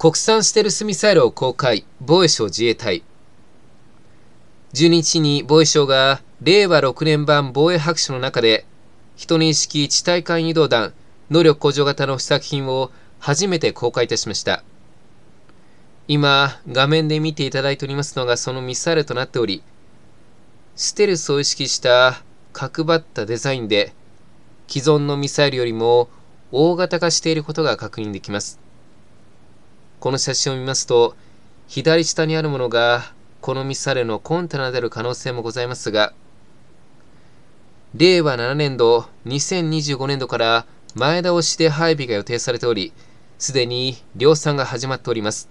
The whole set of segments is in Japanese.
国産ステルスミサイルを公開、防衛省自衛隊。12日に防衛省が令和6年版防衛白書の中で、人認識地対艦移動弾、能力向上型の試作品を初めて公開いたしました。今、画面で見ていただいておりますのがそのミサイルとなっており、ステルスを意識した角張ったデザインで、既存のミサイルよりも大型化していることが確認できます。この写真を見ますと、左下にあるものが、このミサイルのコンテナである可能性もございますが、令和7年度、2025年度から前倒しで配備が予定されており、すでに量産が始まっております。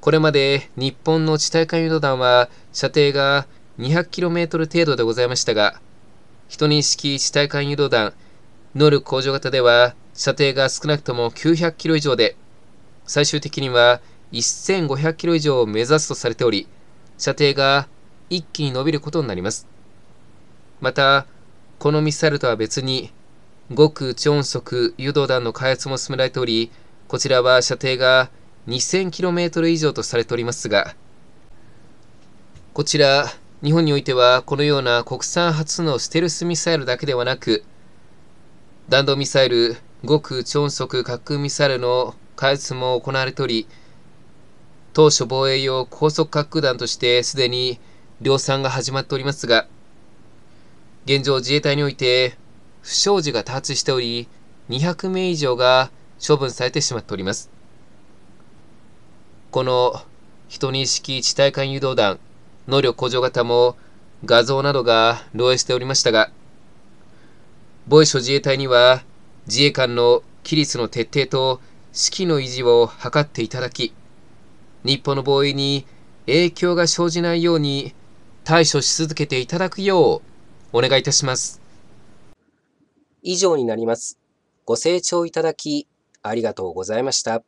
これまで日本の地対艦誘導弾は射程が 200km 程度でございましたが、1認式地対艦誘導弾、能力向上型では射程が少なくとも 900km 以上で、最終的には1500キロ以上を目指すとされており、射程が一気に伸びることになります。また、このミサイルとは別に、極超音速誘導弾の開発も進められており、こちらは射程が 2000km 以上とされておりますが、こちら、日本においてはこのような国産初のステルスミサイルだけではなく、弾道ミサイル、極超音速滑空ミサイルの開発も行われており、当初防衛用高速滑空弾としてすでに量産が始まっておりますが、現状自衛隊において不祥事が多発しており、200名以上が処分されてしまっております。この人認識地対艦誘導弾、能力向上型も画像などが漏洩しておりましたが、防衛省自衛隊には自衛官の規律の徹底と式の維持を図っていただき、日本の防衛に影響が生じないように対処し続けていただくようお願いいたします。以上になります。ご清聴いただきありがとうございました。